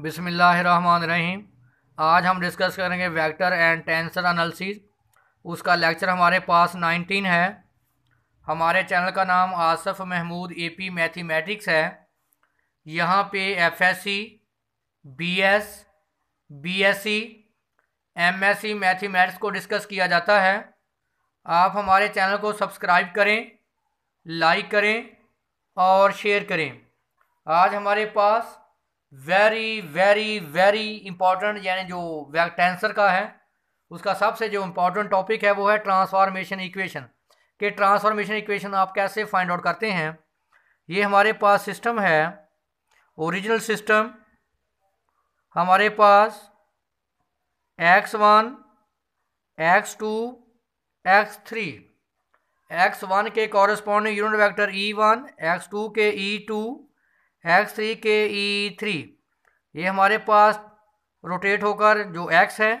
रहीम आज हम डिस्कस करेंगे वेक्टर एंड टेंसर एनालिसिस उसका लेक्चर हमारे पास 19 है हमारे चैनल का नाम आसफ़ महमूद एपी मैथमेटिक्स है यहाँ पे FSc, BS, BSc, MSc mathematics को डिस्कस किया जाता है आप हमारे चैनल को सब्सक्राइब करें लाइक करें और शेयर करें आज हमारे पास वेरी वेरी वेरी इंपॉर्टेंट यानी जो वेक्टेंसर का है उसका सबसे जो इम्पोर्टेंट टॉपिक है वो है ट्रांसफॉर्मेशन इक्वेशन के ट्रांसफॉर्मेशन इक्वेशन आप कैसे फाइंड आउट करते हैं ये हमारे पास सिस्टम है ओरिजिनल सिस्टम हमारे पास X one x two x three x one के corresponding unit vector E one x two के E e two x three के ई थ्री ये हमारे पास रोटेट होकर जो एक्स है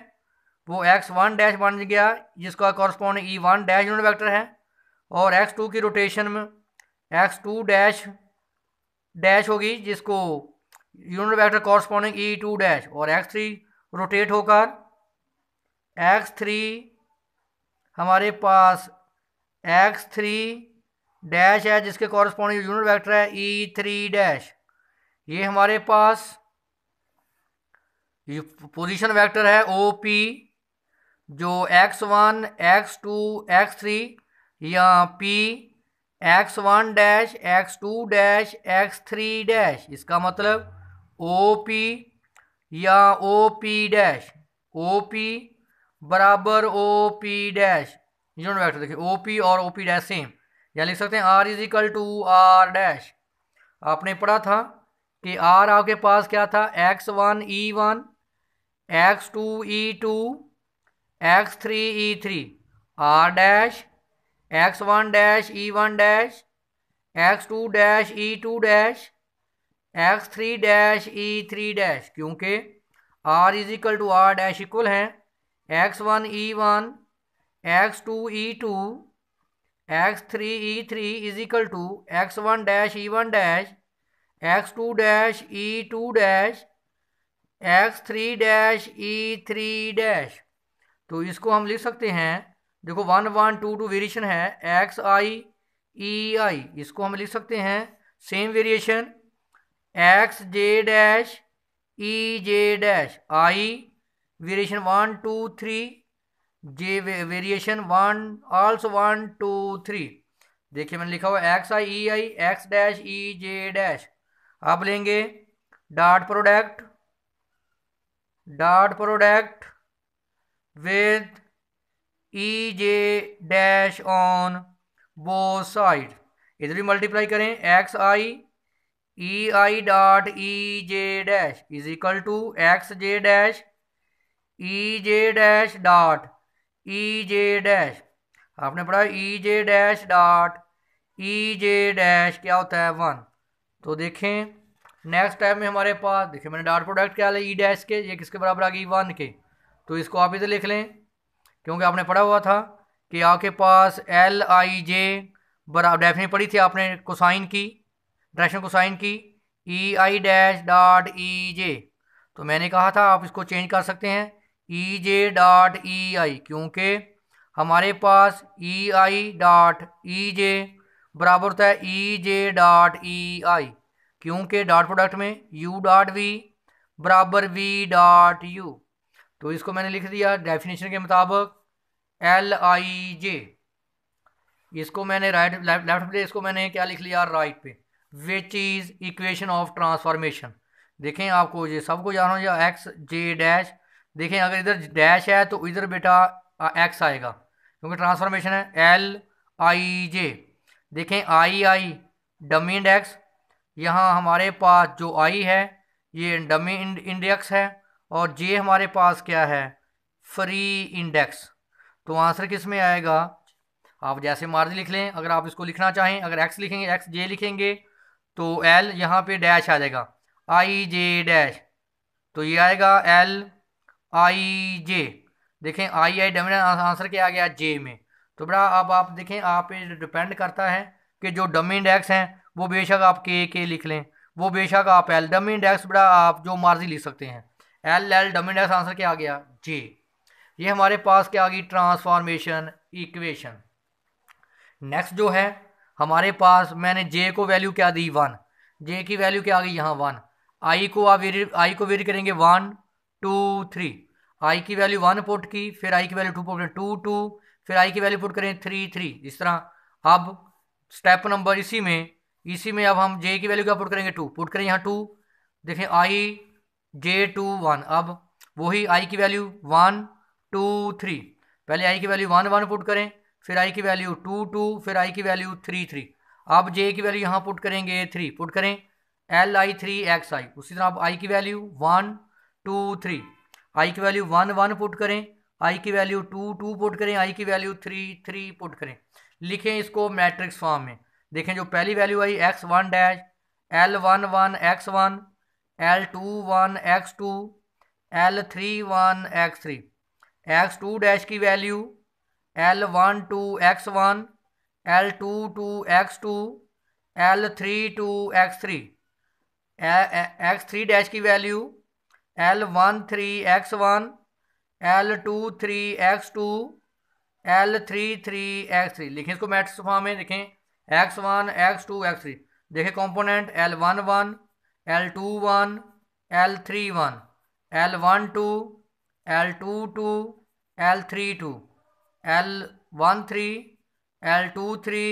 वो एक्स वन डैश बन गया जिसका correspond E one dash unit vector है और एक्स टू की रोटेशन में एक्स टू डैश डैश होगी जिसको unit vector corresponding E two dash और एक्स थ्री रोटेट होकर एक्स थ्री हमारे पास एक्स थ्री डैश है जिसके कॉरस्पॉन्डिंग यूनिट वेक्टर है ई थ्री डैश ये हमारे पास ये पोजिशन वैक्टर है ओ पी जो X one x two x three या P X one dash x two dash x three dash इसका मतलब ओ पी या O P dash O P बराबर O P dash unit vector देखिए O P और ओ P dash same या लिख सकते हैं R is equal to R dash आपने पढ़ा था कि आर आपके पास क्या था X one E one x two ई two x three E three R dash X one dash E one dash x two dash ई two dash x three dash ई three dash क्योंकि R is equal to R dash equal हैं X one E one x two E two x three E three is equal to X one dash E one dash x two dash E two dash x three dash E three dash तो इसको हम लिख सकते हैं देखो one one two two variation है X I E I इसको हम लिख सकते हैं same variation X J dash E J dash I variation one two three J variation one also one two three देखिए मैंने लिखा हुआ x I E I X dash E J dash आप लेंगे dot product dot product with E J dash on both side इधर भी multiply करें X I E I dot E J dash is equal to X J dash E J dash dot E J dash आपने पढ़ा E जे dash dot E जे dash क्या होता है one तो देखें नेक्स्ट टाइप में हमारे पास देखिए मैंने डॉट प्रोडक्ट क्या है ई डैश के ये किसके बराबर आ गई वन के तो इसको आप इधर लिख लें क्योंकि आपने पढ़ा हुआ था कि आपके पास एल आई जे बराबर डेफिनेट पढ़ी थी आपने कोसाइन की डायरेक्शन कोसाइन की ई आई डैश डॉट ई जे तो मैंने कहा था आप इसको चेंज कर सकते हैं ई जे डॉट ई आई क्योंकि हमारे पास ई आई डॉट ई जे बराबर होता है ई जे डॉट ई आई क्योंकि डॉट प्रोडक्ट में यू डॉट वी बराबर वी डॉट यू तो इसको मैंने लिख दिया डेफिनेशन के मुताबिक एल आई जे इसको मैंने राइट लेफ्ट पे इसको मैंने क्या लिख लिया राइट पे which is equation of transformation देखें आपको ये सबको जानो या एक्स जे डैश देखें अगर इधर डैश है तो इधर बेटा एक्स आएगा क्योंकि ट्रांसफॉर्मेशन है एल आई जे देखें आई आई डमी इंडेक्स यहाँ हमारे पास जो आई है ये डमी इंडेक्स है और जे हमारे पास क्या है फ्री इंडेक्स तो आंसर किस में आएगा आप जैसे मार्जी लिख लें अगर आप इसको लिखना चाहें अगर एक्स लिखेंगे एक्स जे लिखेंगे तो एल यहाँ पे डैश आ जाएगा आई जे डैश तो ये आएगा एल आई जे देखें आई आई डमी आंसर क्या आ गया जे में तो बड़ा अब आप देखें आप डिपेंड करता है कि जो डमी इंडेक्स हैं वो बेशक आप के के लिख लें वो बेशक आप एल डमी इंडेक्स बड़ा आप जो मर्जी लिख सकते हैं L L dummy index answer क्या आ गया जे ये हमारे पास क्या आ गई ट्रांसफॉर्मेशन इक्वेशन नेक्स्ट जो है हमारे पास मैंने जे को वैल्यू क्या दी वन जे की वैल्यू क्या आ गई यहाँ वन आई को आप वेरी आई को वेरी करेंगे वन टू थ्री आई की वैल्यू वन पुट की फिर आई की value two put two two फिर आई की वैल्यू पुट करें थ्री थ्री इस तरह अब स्टेप नंबर इसी में इसी में अब हम जे की वैल्यू क्या पुट करेंगे टू पुट करें यहाँ टू देखें आई जे टू वन अब वही आई की वैल्यू वन टू थ्री पहले आई की वैल्यू वन वन पुट करें फिर आई की वैल्यू टू टू फिर आई की वैल्यू थ्री थ्री अब जे की वैल्यू यहाँ पुट करेंगे थ्री पुट करें L I three X I उसी तरह अब आई की value one two three I की वैल्यू वन वन पुट करें आई की वैल्यू टू टू पुट करें आई की वैल्यू थ्री थ्री पुट करें लिखें इसको मैट्रिक्स फॉर्म में देखें जो पहली value I X one dash L one one X one L two one x two L three one X three X two dash की value L one two X one L two two X two L three two x three x three dash की value L one three x one L two three X two L three three x three लिखें इसको matrix form में लिखें x one x two x three देखें component l one one L two one l three one l one two l two two L three two l one three l two three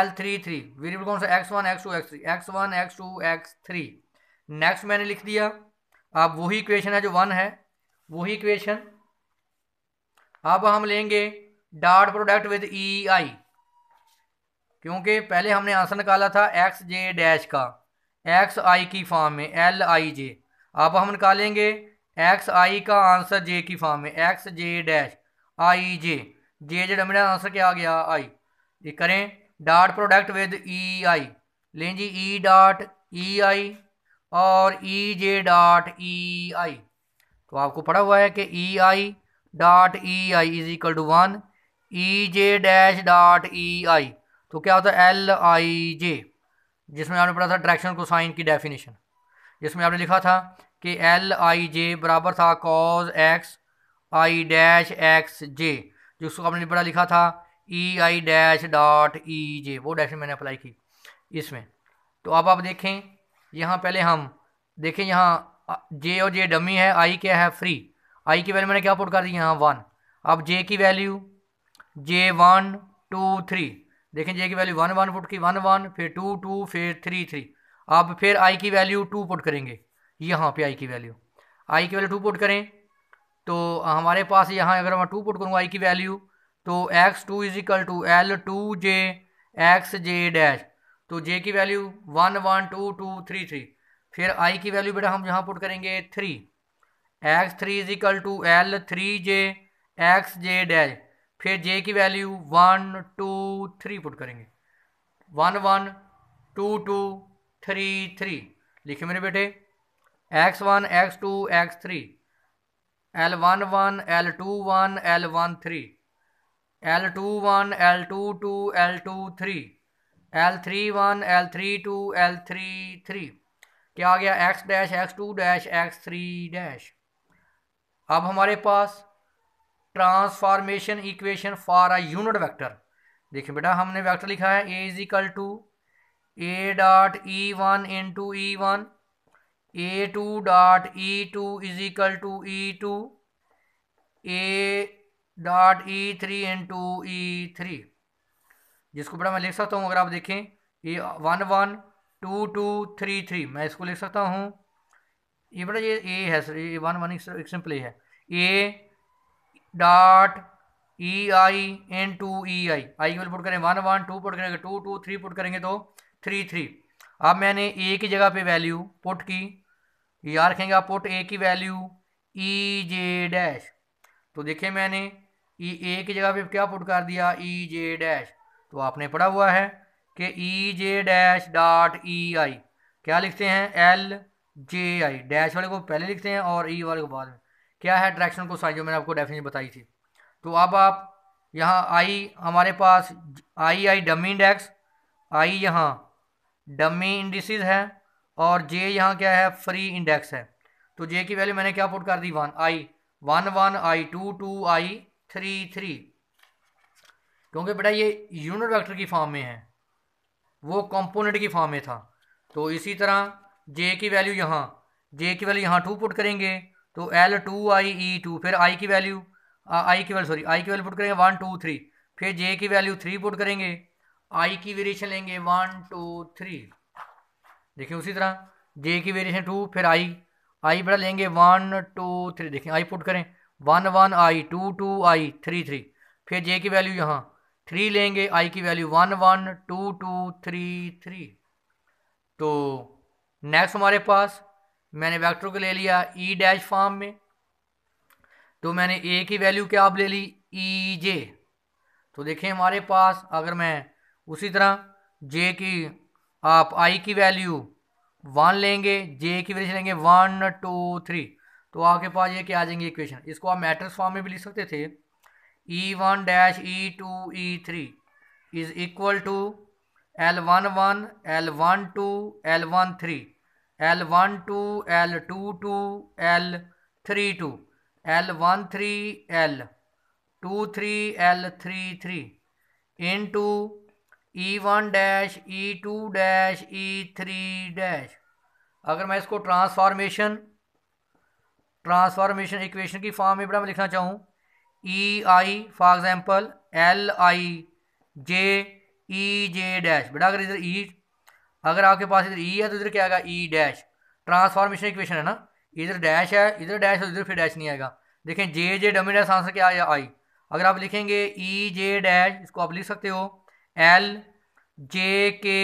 l three three variable कौन सा x one x two x three x one x two x three next मैंने लिख दिया अब वही equation है जो one है वही इक्वेशन अब हम लेंगे डॉट प्रोडक्ट विद ई आई क्योंकि पहले हमने आंसर निकाला था एक्स जे डैश का एक्स आई की फॉर्म में एल आई जे अब हम निकालेंगे एक्स आई का आंसर जे की फॉर्म में x J dash i j j j डे आंसर क्या आ गया आई ये करें dot product with e i लें जी ई डॉट ई आई और ई जे डॉट ई आई तो आपको पढ़ा हुआ है कि e I dot E i is equal to one e J dash dot E i तो क्या होता है एल आई जे जिसमें आपने पढ़ा था को साइन की डेफिनेशन जिसमें आपने लिखा था कि एल आई जे बराबर था cos x i dash x j जिसको आपने पढ़ा लिखा था ई आई डैश डॉट ई जे वो डैश मैंने अप्लाई की इसमें तो अब आप देखें यहाँ पहले हम देखें यहाँ जे और जे डमी है आई क्या है फ्री आई की वैल्यू मैंने क्या पुट कर दी यहाँ वन अब जे की value j one two three देखें जे की वैल्यू वन वन पुट की वन वन फिर टू टू फिर थ्री थ्री अब फिर आई की वैल्यू टू पुट करेंगे यहाँ पे आई की वैल्यू आई की वैल्यू टू पुट करें तो हमारे पास यहाँ अगर मैं टू पुट करूँगा आई की वैल्यू तो x two is equal to l two j x J dash तो जे की value one one two two three three फिर आई की वैल्यू बेटा हम यहाँ पुट करेंगे three x three is equal to L three j x j dash फिर j की value one two three put करेंगे one one two two three three लिखे मेरे बेटे x one x two x three l one one L two one l one three l two one L two two l two three l three one l three two L three three क्या आ गया x dash x two dash x three dash अब हमारे पास transformation equation for a unit vector देखिए बेटा हमने vector लिखा है a is equal to a dot e one into e one a two dot e to is equal to E two a dot e three into e three जिसको बेटा मैं लिख सकता हूँ अगर आप देखें a one one two two three three मैं इसको लिख सकता हूँ ये बड़ा ये ए है सर ये वन वन एक सिंपल ए है a dot E i into e i i वाले पुट करें वन वन टू पुट करेंगे टू टू थ्री पुट करेंगे तो थ्री थ्री अब मैंने ए की जगह पे वैल्यू पुट की यार रखेंगे आप पुट ए की वैल्यू ई जे डैश तो देखिए मैंने ई e ए की जगह पे क्या पुट कर दिया ई जे डैश तो आपने पढ़ा हुआ है कि ई जे डैश डॉट ई आई क्या लिखते हैं एल जे आई डैश वाले को पहले लिखते हैं और ई e वाले को बाद में क्या है डायरेक्शन को साइन जो मैंने आपको डेफिनेशन बताई थी तो अब आप यहाँ आई हमारे पास आई आई डमी इंडेक्स आई यहाँ डमी इंडिसज है और जे यहाँ क्या है फ्री इंडेक्स है तो जे की वैल्यू मैंने क्या पुट कर दी one i one one i two two i three three क्योंकि बेटा ये यूनिट वेक्टर की फॉर्म में है वो कंपोनेंट की फॉर्म में था तो इसी तरह जे की वैल्यू यहाँ जे की वैल्यू यहाँ टू पुट करेंगे तो l two i e two फिर आई की वैल्यू आई की वैल्यू सॉरी आई की वैल्यू पुट करेंगे वन टू थ्री फिर जे की वैल्यू थ्री पुट करेंगे आई की वेरिएशन लेंगे वन टू थ्री देखिए उसी तरह जे की वेरिएशन टू फिर आई आई बड़ा लेंगे वन टू थ्री देखिए आई पुट करें one one i two two i three three फिर जे की वैल्यू यहाँ थ्री लेंगे आई की value one one two two three three तो नेक्स्ट हमारे पास मैंने वेक्टर को ले लिया ई डैश फॉर्म में तो मैंने ए की वैल्यू क्या आप ले ली ई e जे तो देखें हमारे पास अगर मैं उसी तरह जे की आप आई की वैल्यू वन लेंगे जे की वैल्यू लेंगे वन टू थ्री तो आपके पास ये क्या आ जाएंगे इक्वेशन इसको आप मैट्रिक्स फॉर्म में भी लिख सकते थे e one dash E two e three is equal to l one one l one two l one three l one two l two two L three two l one three l two three l three three into e one dash E two dash E three dash अगर मैं इसको transformation transformation equation की form में बड़ा मैं लिखना चाहूँ e i for example L I j e J dash बेटा अगर इधर ई e, अगर आपके पास इधर ई e है तो इधर क्या आएगा ई डैश ट्रांसफॉर्मेशन इक्वेशन है ना इधर डैश है इधर डैश है इधर फिर डैश नहीं आएगा देखें j j dummy dash answer क्या आया आई अगर आप लिखेंगे ई जे डैश इसको आप लिख सकते हो एल जे के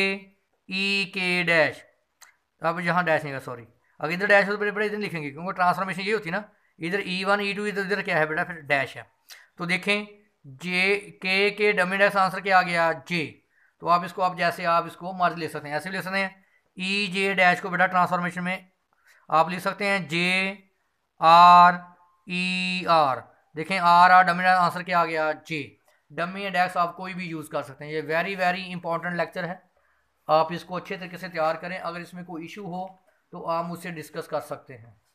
ई के डैश अब यहाँ डैश नहीं आएगा सॉरी अगर इधर डैश हो तो बड़े बड़े इधर लिखेंगे क्योंकि ट्रांसफॉर्मेशन ये होती है ना इधर ई वन ई टू इधर इधर क्या है बेटा फिर डैश है तो देखें जे के के डमी डैश आंसर क्या आ गया जे तो आप इसको आप जैसे आप इसको मर्ज ले सकते हैं ऐसे भी ले सकते हैं ई जे डैश को बेटा ट्रांसफॉर्मेशन में आप लिख सकते हैं जे आर ई आर देखें r r dummy dash answer क्या आ गया जे डमी डैश आप कोई भी यूज़ कर सकते हैं ये वेरी वेरी इंपॉर्टेंट लेक्चर है आप इसको अच्छे तरीके से तैयार करें अगर इसमें कोई इशू हो तो आप मुझसे डिस्कस कर सकते हैं